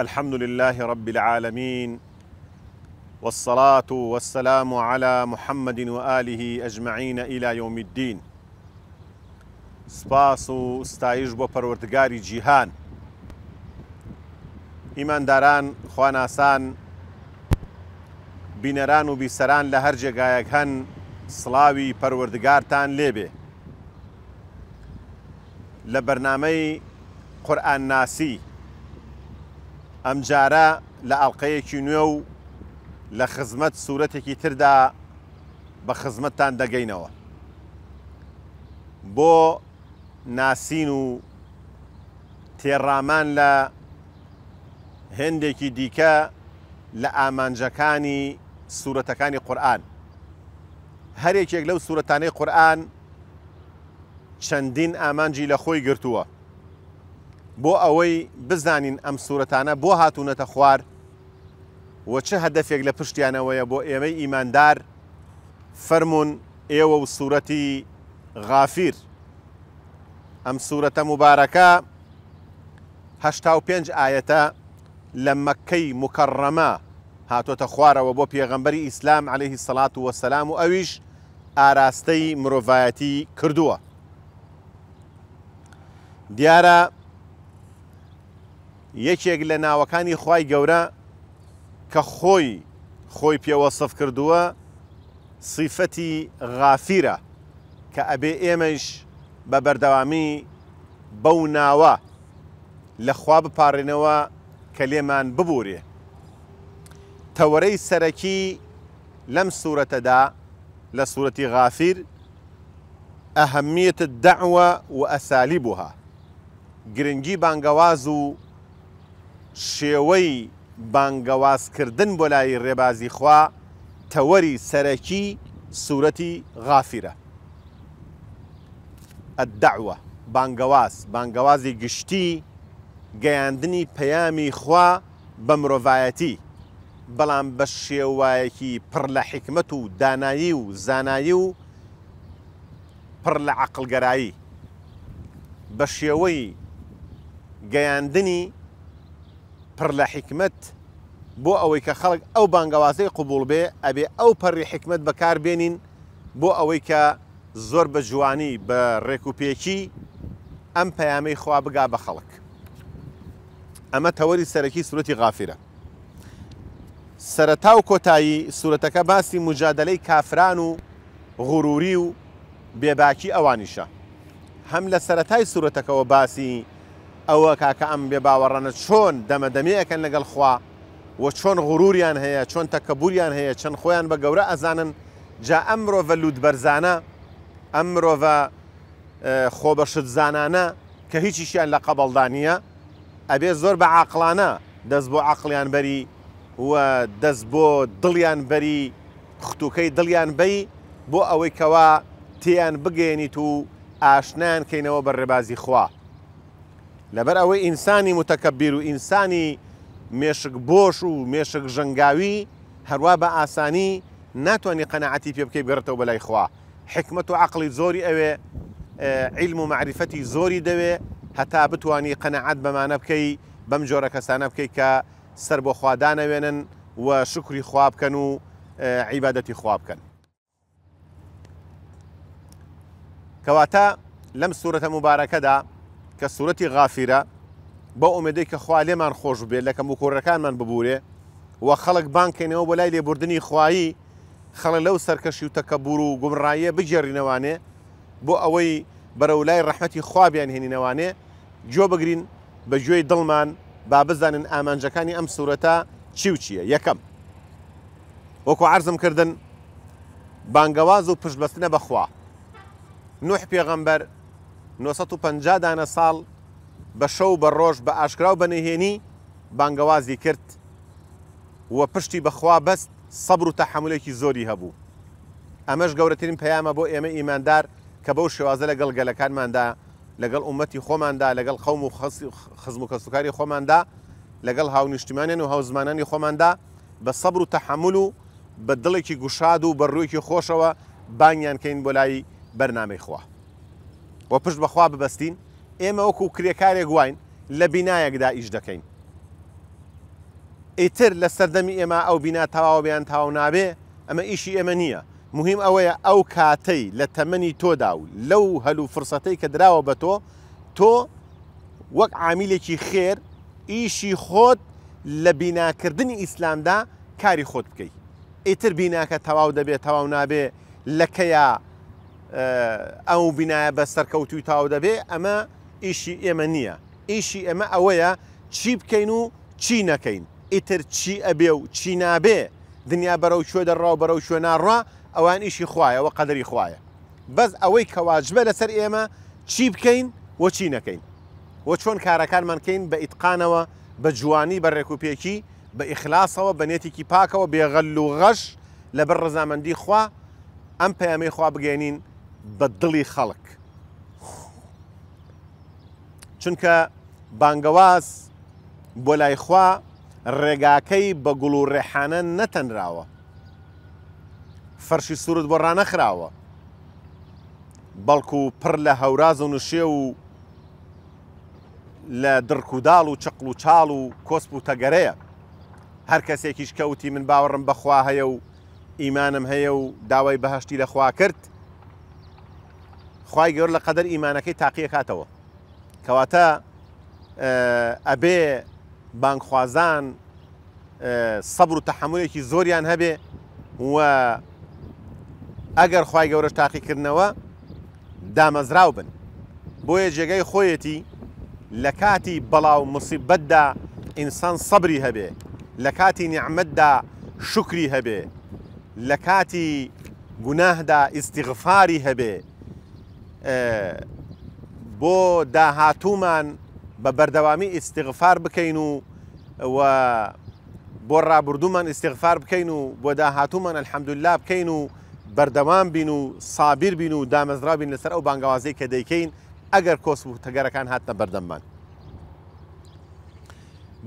الحمد لله رب العالمين والصلاة والسلام على محمد وآله أجمعين إلى يوم الدين سپاس استعيش ستایش بۆ پەروەردگاری جیهان ئیمانداران خواناسان بنران و بسران لهر هەر هن صلاوي پروردگار تان لبه لە قرآن ناسي ئەم جارە لە ئەڵلقەیەکی نوێ و لە خزمەت سوورەتێکی تردا بە خزمەتتان دەگەینەوە بۆ ناسین و تێڕامان لە هەندێکی دیکە لە ئامانجەکانی سوورەتەکانی قورآن هەرێکێک لەو سوورەتانەی قورآن چەندین ئامانجی لە خۆی گرتووە بۆ ئەوەی بزانین ئەم سوورەتانە بۆ هاتوونەتە خوار وە چه هەدەفێک لە پشتیانەوەیە بۆ ئێمەی ئیماندار فەرمونون ئێوە و سوورەتی غافیر ئەم سوورەتە مبارەکە پێ ئاەتە لە مەکەی مکەڕەمە هاتۆتە خوارەوە بۆ پێغەمبەری ئیسلام عليهەیهی سەلات و وەسەسلام و ئەویش ئاراستەی مرۆڤایەتی کردووە. دیارە یەکێک لە ناوەکانی خی گەورە کە خۆی خۆی پێوە سف کردووە سیفەتی غافیرە کە ئەبێ ئێمەش بە بەردەوامی بەو ناوە لە خوا بپارڕێنەوە کە لێمان ببورێ تەوەرەی سەرەکی لەم سوورەتەدا لە سوورەتی غافیر ئەهەمیت دەعوە و ئەسالی بووها گرنگی بانگەواز و شێوەی بانگەوازکردن بۆ لای ڕێبازی خوا تەوەری سەرەکی سوورەتی غافرە ئەداوە بانگەواز بانگەوازی گشتی گەیاندنی پەیامی خوا بە مرۆڤایەتی بەڵام بە شێوایەکی پڕ لە حکمت و دانایی و زانایی و پڕ لە عقلگەرایی بە شێوەی گەیاندنی پڕ لە حکمت بۆ ئەوەی کە خەڵک ئەو بانگەوازەی قوبول بێ ئەبێ ئەو پەڕی حکمت بەکار بێنین بۆ ئەوەی کە زۆر بە جوانی بە ڕێکوپێکی ئەم پەیامەی خوا بگا بە خەڵک ئەمە تەوەری سەرەکی سوەتی غافرە سەرەتا و کۆتایی سوورەتەکە باسی مجادلەی کافران و غوروری و بێباکی ئەوانیشە هەم لە سەتای سوورەتەکەەوە باسی ئەوە کاکە ئەم بێ باوەڕەنە چۆن دەمەدەمیەکەن لەگەڵ خوا و چۆن غوروریان هەیە چۆن تەکەبوریان هەیە چەند خۆیان بە گەورە ئەزانن جا ئەم مرۆڤە لوودبەرزانە ئەم مرۆڤە خۆبەشت زانانە کە هیچیشیان لە قەبەڵدانە ئەبێ زۆر بە عاقلانە دەست بۆ عقلیان بەری و دەست بۆ دڵیان بەری خوتوکەی دڵیان بی بۆ ئەوەی کەوا تیان بگەێنیت و ئاشنان کەینەوە بە ڕێبازی خوا. لەبەر ئەوەی ئینسانی متەکەبیر و ئینسانی مێشک بۆش و مێشک ژەنگاوی هەروە بە ئاسانی ناتوانانی قەنەعەتی پێ بکەی بێتەوە بەلای خوا حکمت و عقلی زۆری ئەوێ علم و معرفەتی زۆری دەوێ هەتا بتانی قەنەعات بەمانە بکەی بەم جۆرە کەسانە بکەی کە سەر بۆ خوادانەوێنن و شکری خواب بکەن و عیبادەتی خواب بکەن کەواتە لەم سوورەتە مبارەکەدا کە سوورەتی غافیرە بە ئومێدەی کە خوا لێمان خۆش بێت لە کەم و کۆڕەکانمان ببورێ و خەڵک بانکەینەوە بۆ لای لێبوردننی خوایی خەڵە لەو سەرکەشی و تەکەبور و گومڕاییە بجێڕینەوانێ بۆ ئەوەی بەرەو لای ڕەحمەتی خوابیان هێنینەوانێ جۆ بگرین بە گوێی دڵمان با بزانن ئامانجەکانی ئەم سوورەتە چی و چییە یەکەم وەکو عرزم کردن بانگەواز و پشتبەستنە بەخوا نوح پێغەمبەر 950 دانە ساڵ بە شەو بە ڕۆژ بە ئاشکرا و بەنەهێنی بانگەوازی کرد وە پشتی بەخوا بەست سەبر و تەحملێکی زۆری هەبوو ئەمەش گەورەترین پەیامە بۆ ئێمە ئیماندار کە بەو شێوازە لەگەڵ گەلەکانماندا لەگەڵ عومەتی خۆماندا لەگەڵ خەوم و خزم و کەسوکاری خۆماندا لەگەڵ هاونیشتیمانیان و هاوزمانانی خۆماندا بە سەبر و تەحمل و بە دڵێکی گوشاد و بەڕوویکی خۆشەوە بانیان کەین بۆ لای بەرنامەی خوا. بۆ پشت بەخوا ببەستین ئێمە وەکو کرێکارێک گوین لە بینایەکدا ئیش دەکەین ئیتر لە سەردەمی ئێمە ئەو بینا تەواو بیان تاو نابێ ئەمە ئیشی ئێمە نییە مهم ئەوەیە ئەو کاتەی لە تەمەنی تۆدا و لەو هەلو فرسەتەی کە دراوە بە تۆ تۆ وەک عامیلێکی خێر ئیشی خۆت لە بیناکردنی ئیسلامدا کاری خۆت بکەیت ئیتر بیناکە تەواو دەبێت تەواو نابێ لەکەیە ئەو بینایە بە سەرکەوتوی تاو دەبێ ئەمە ئیشی ئێمە نییە ئیشی ئەمە ئەوەیە چی بکەین و چی نەکەین ئیتر چی ئەبێ و چی نابێ دنیا بەرەو شوێ دەڕاو بەرەو شوێ ناڕوا ئەوان ئیشی خوایەوە قەدەری خوایە بەس ئەوەی کەواژبە لەسەر ئێمە چی بکەین و چی نەکەین وە چۆن کارەکانمانکەین بە ئیتقانەوە بە جوانی بە ڕێکوپێکی بە ئیخلاسەوە بەنێتێکی پاکەوە بێغەل و غەش لەبەر ڕزامەندی خوا ئەم پەیامی خوا بگەێنین بە دڵی خەڵک. چونکە بانگەواز بۆ لایخوا ڕێگاکەی بە گوڵ و ڕێحانە نەتەنراوە. فەرشی سوورت بۆ ڕانەخراوە. بەڵکو پڕ لە هەوراز و نوشێ و لە درکوداڵ و چقل و چاڵ و کۆسپ و تەگەرەیە هەر کەسێکیش کەوتی من باوەڕم بەخوا هەیە و ئیمانم هەیە و داوای بەهشتی لەخوا کرد خی گەۆر لە قەدەر ئیمانەکەی تاقیە کاتەوە کەواتە ئەبێ بانکخوازان سەبر و تەحملێکی زۆریان هەبێ و ئەگەر خی گەورەش تاقیکردنەوە دامەزرااو بن بۆیە جێگەی خۆیەتی لە کاتی بەڵاو مسیبەتدا ئینسان سەبری هەبێ لە کاتی نیعممەتدا شکری هەبێ لە کاتی گوناهدا ئیسیغفاری هەبێ بۆ داهاتوومان بە بەردەوامی ئیسیغفار بکەین و بۆ ڕابردومان ئیسیغفار بکەین و بۆ داهاتوومان الحەمدوللا بکەین و بەردەوام بین و سابیر بین و دامەزرا بین لەسەر ئەو بانگوازەی کە دەیکەین ئەگەر کۆس و تەگەرەکان هاتنە بەردەممان.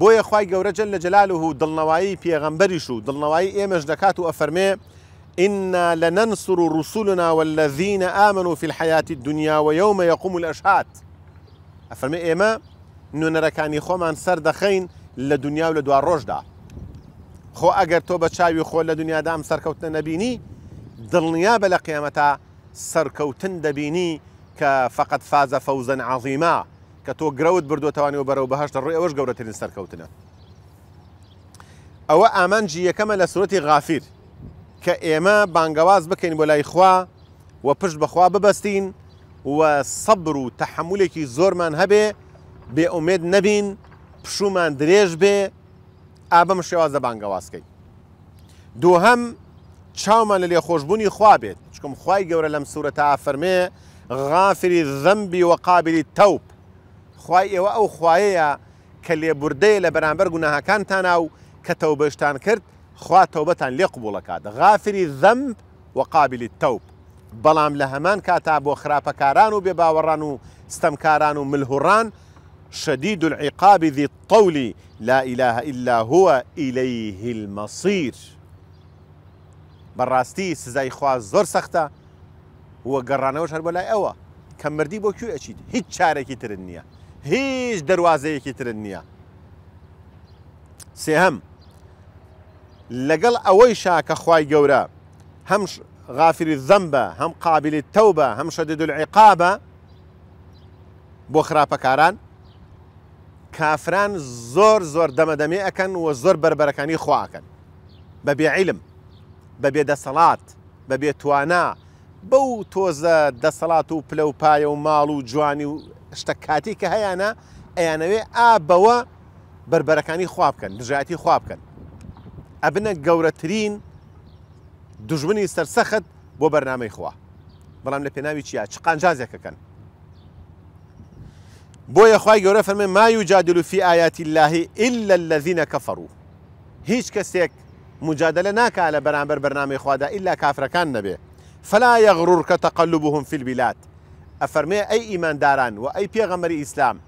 بۆیە خی گەورەجل لە جلال و دڵنەوەی پێغەمبەریش و دڵنەوەی ئێمەش دەکات و ئەفەرمێ إنا لننصر رسلنا والذين آمنوا في الحياة الدنيا ويوم يقوم الأشهاد أفرمي إيما نونەرەکانی خۆمان سەر دەخەین لە دنیا و لە دوار ڕۆژدا خۆ ئەگەر تۆ بە چاوی خۆ لە دنیادا ئەم سەرکەوتنە نەبینی دڵنیا بە لە قیامەتا سەرکەوتن دەبینی کە فقط فازە فەوزەن عظیما کە تۆ گرەوت بردوتەوانەوە بەرەو بەهشت ڕێ ئەوەش گەورەترین سەرکەوتنە کە ئێمە بانگەواز بکەین بۆ لای خوا و پشت بەخوا ببەستین و سەبر و تەحملێکی زۆرمان هەبێ بێ ئومێد نەبین پشومان درێژ بێ ئابم شێوازە بانگەوازکەین دووهم چاومان لە لێخۆشببوونی خوا بێت چکم خی گەورە لەم سوورەتە ئافەرمێ غافری زەمبی و قابلی تەوب خی ئێوە ئەو خوایەیە کە لێبوردەیە لە بەرامبەر گوناهاکانتان ناو کە تەوبەشتان کرد خوا تەوبەتان لێ قوبوڵە کات غافری زەمب وەقابلی تەوب بەڵام لە هەمان کاتا بۆ خراپەکاران و بێباوەڕان و ستەمکاران و ملهوڕان شديد العقاب ذي الطول لا إله إلا هو إليه المصير بەڕاستی سزای خوا زور سختة وە گەڕانەوەش هەر بەلای ئەوە کە مردی بۆ کوێ ئەچیت هیچ چارێکی ترن نییە هیچ دروازه ترن نییە سێهم لەگەڵ ئەوەی شاکە خی گەورە هەم غافری زەمبە هەم قابلی تەوبە هەم شەددل عقابە بۆ خراپەکاران کافران زۆر زۆر دەمەدەمی ئەەکەن و زۆر بربەرەکانی خواکەن بە بێعیلم بە بێدەسەڵات بە بێتوانا بەو تۆزە دەسەڵات و پلە و پایە و ماڵ و جوانی و شتە کاتی کە هەیەە ئەیانەوێ ئابەوە بربەرەکانی خوابکەن دژاتی خوابکەن ئەبنە گەورەترین دژمنی سەرسەخت بۆ بەرنامەی خوا بەڵام لە پێناوی چیا چ قانجازێکەکەن بۆیە خی گەورە فەرمێ ما یجادل فی آیات الله إلا الذين كفروا هیچ مجادله مجادلە على برنامه برنامه بەرنامەی دا إلا کافرەکان نبی فلا يغرورك تقلبهم في البلاد ئەفەرمێ ئەی داران و ئەی پێغەمەری اسلام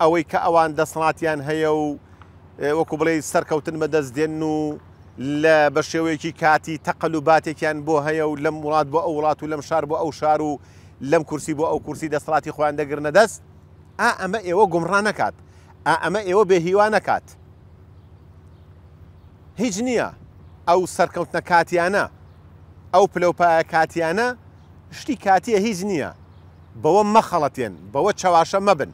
ئەوەی کە ئەوان دەسڵاتیان هەیە وەکو بڵێ سەرکەوتن بەدەست دێن و لە بە شێوەیەکی کاتی تەقللوباتێکیان بۆ هەیە و لەم وڵات بۆ ئەو وڵات و لەم شار بۆ ئەو شار و لەم کورسی بۆ ئەو کورسی دەسڵاتی خۆیان دەگرنە دەست ئا ئەمە ئێوە گمڕان نکات ئا ئەمە ئێوە بێهیوان نکات هیچ نییە ئەو سەرکەوتنە کاتیانە ئەو پلەپایە کاتیانە شتی کاتیە هیچ نییە بەوە مەخەڵەتێن بەوە چاواشە مەبن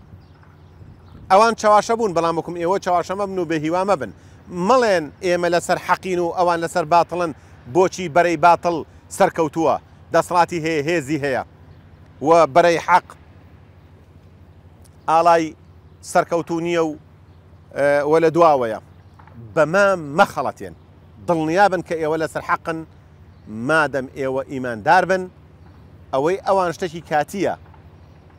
ئەوان چاواشە بوون بەڵامکم ئێوە چاواشەمە بن و بێهیوا مەبن مەڵێن ئێمە لەسەر حەقین و ئەوان لەسەر باتڵن بۆچی بەرەی باتڵ سەرکەوتووە دەسڵاتی هەیە هێزی هەیە و بەرەی حق ئاڵای سەرکەوتو نییە و وە لە دواوەیە بەما مەخەڵەتێن دڵنیابن کە ئێوە لەسەر حەقن مادەم ئێوە ئیماندار بن ئەوەی ئەوان شتێکی کاتیە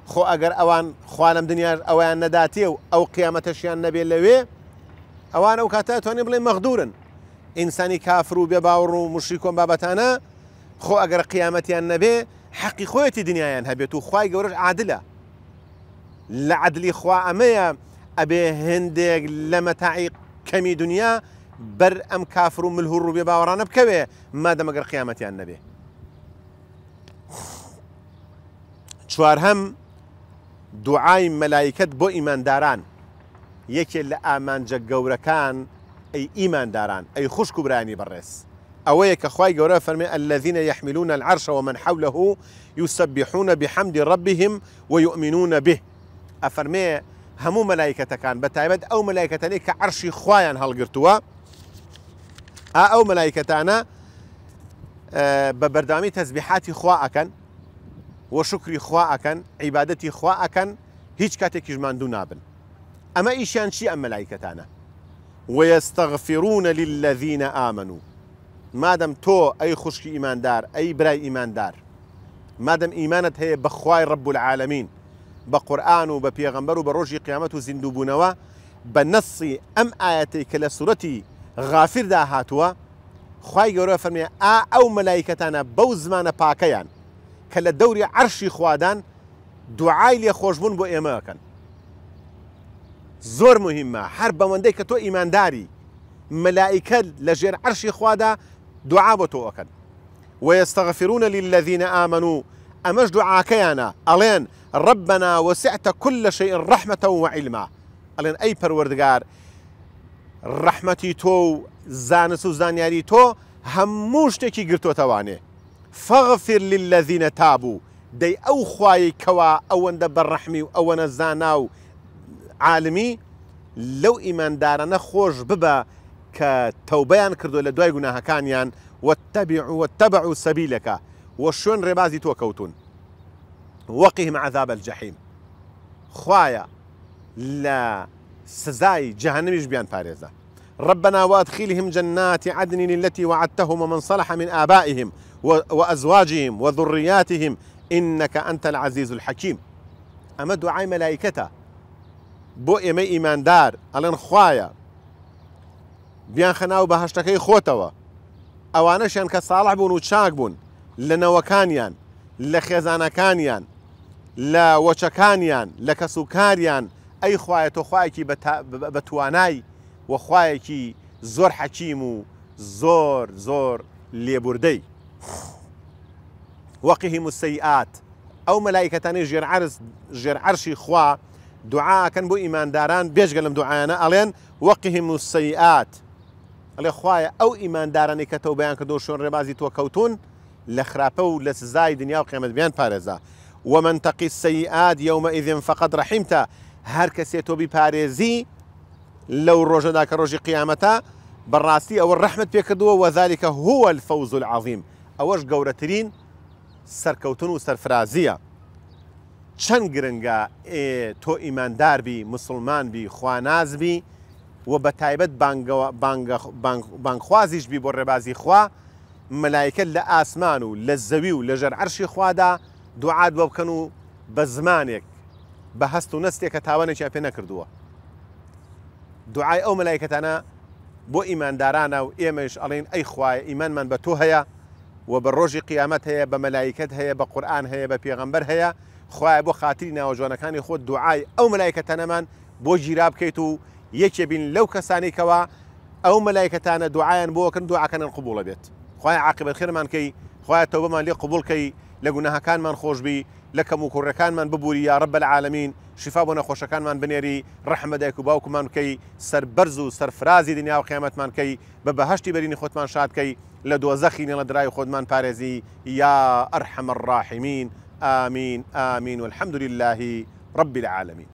خۆ ئەگەر ئەوان خوالم دنیا ئەویان نەداتیە و ئەو قیامەتەشیان نەبێت لەوێ ئەوان ئەو کاتە توانێ بڵێ مەخدورن ئینسانی کافر و بێ باوڕ و مشی کۆم بابەتانە خۆ ئەگەر قیامەتیان نەبێ حەقی خۆەتی دنیایان هەبێت و خی گەورەش عادلە لە عدلی خوا ئەمەیە ئەبێ هندێک لە مەتاعی کەمی دنیا بەر ئەم کافر و ملهور ڕوبێ باوەڕانە بکەوێ مادەمەگەر قیامەتیان نەبێ. چوار هەم دعای ملائکت بو ایمان ئیمانداران یکی لآمان جا گورکان ای ایمان ئەی ای خوش کبرانی برس او یک خواهی گوره فرمی الذين يحملون العرش ومن حوله يسبحون بحمد ربهم ويؤمنون به ئەفەرمێ هەموو مەلایکەتەکان بە تایبەت ئەو مەلایکەتەنەی کە عرشی خۆیان هەڵگرتووە ئەو مەلایکەتانە اه، بە ببردامی تەزبیحاتی خوا ئەکەن و شکری خوا ئەکەن عیباەتی خوا ئەکەن هیچ کاتێکیژمان دوو نابن أما ئیشیان چی ئەم مەلایکەتانە وەستەغفرونە للذینە ئامن مادم تو أي ئەی إيمان دار ئەی برای ئیماندار مادەم ئیمانت هەیە بەخوای ڕب العالمین بە قورآن و بە پێغەمبەر و بە ڕۆژی قیامەت و زیندوبوونەوە بە نەسی ئەم ئاەتی کە لە سوەتی غافردا هاتووە خی کە لە دەوری عەرشی خوادان دوعای لێ خۆشببوون بۆ ئێمەکەن زۆر مهمە هەر بەوەندەی کە تۆ ئیمانداری مەلائیکە لە ژێر عەرشی خوادا دوعا بۆ تۆەکەن ويستغفرون للذين آمنوا أمش دعاكيانا ألين ربنا وسعت كل شيء رحمة وعلما ألين أي پروردگار رحمتي تو زانس و زانیاری تو هموشتكي گرتو تواني فغفر للذين تابوا دي او خواي كوا او بەڕەحمی و او نزاناو عالمي لو ايمان ئیماندارانە خۆش ببە کە كردو کردو لە دوای گوناهەکانیان وەتەبع واتبعوا واتبعوا سبيلك وشون ربازي تۆ کەوتون عذاب الجحيم خوايا لا سزاي جهنم بيان فارزة ربنا وادخلهم جنات عدن التي وعدتهم ومن صلح من آبائهم وأزواجهم وذرياتهم إنك أنت العزيز الحكيم ئەمە دوعای مەلایکەتە بۆ ئێمە ئیماندار ئەلەن خویە بیان خەناو بە هەشتەکەی خۆتەوە ئەوانەشیان کە بون بوون و لنا وكانيان لە كانيان لا وشكانيان لە أي لە کەسوکاریان ئەی خوایە تۆخوایەکی بە توانای وەخوایەکی زۆر حەکیم و زور زۆر لێبوردەی وقهم السيئات او ملائكة ژێر عرشی خوا دوعاکەن بۆ ئیمانداران بێژگە لەم دوعاانە ئەڵێن وەقیهم و سەیئات ئەڵێ خوایە ئەو ئیماندارانی کە تەو بەیان کە دۆ شۆن ڕێبازی تۆ کەوتون لە خراپە و لە سزای دنیا و قیمت ومن تقي السيئات يومئذ فقد رحمت هر كسي تۆ بیپارێزی لەو ڕۆژەدا کە ڕۆژی قيامته براسي او الرحمة بيكدو وذلك هو الفوز العظيم ئەوەش گەورەترین سەرکەوتن و سەرفرازیە چەند گرنگە تۆ ئیمانداربی مسلمانبی خوانازبی و بە تایبەت بانگخوازیشبی بۆ ڕێبازی خوا مەلایکت لە ئاسمان و لە زەوی و لە ژەر عەرشی خوادا دوعاد بۆ بکەن و بە زمانێک بە هەست و نستێک کە تاوانێکی پێ نەکردووە دوعای ئەو مەلایکەتانە بۆ ئیماندارانە و ئێمەش ئەڵین ئەی خوای ئیمانمان بە تۆ هەیە وبروج قيامت هي بملائكت هي بقرآن هي ببيغمبر هي خواب خاطرنا وجوانا كان يخود دعاي أو ملائكة نمان بو جراب كيتو يكبين لو كساني كوا أو ملائكة تانا دعايا بو كان دعا كان القبول بيت خواي عاقب الخير من كي خواي توبة من لي قبول كي لقناها كان من خوش بي لك مكر كان من ببوري يا رب العالمين شفابنا خوش كان من بنيري رحمة دايكو باوكو من كي سر برزو سر فرازي دنيا وقيامت من كي ببهشتي بريني خوت من شاد كي لە لدراي لە درای خۆدمان پارێزی یا ئەرحەمە آمين ئامین ئامین والحەمدللهی رب العالمين